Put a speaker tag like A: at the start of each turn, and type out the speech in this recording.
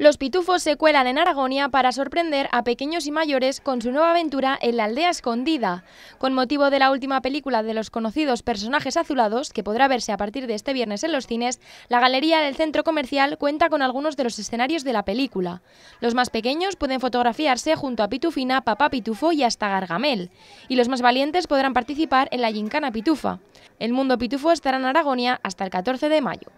A: Los pitufos se cuelan en Aragonia para sorprender a pequeños y mayores con su nueva aventura en la aldea escondida. Con motivo de la última película de los conocidos personajes azulados, que podrá verse a partir de este viernes en los cines, la galería del centro comercial cuenta con algunos de los escenarios de la película. Los más pequeños pueden fotografiarse junto a Pitufina, Papá Pitufo y hasta Gargamel. Y los más valientes podrán participar en la Gincana Pitufa. El mundo pitufo estará en Aragonia hasta el 14 de mayo.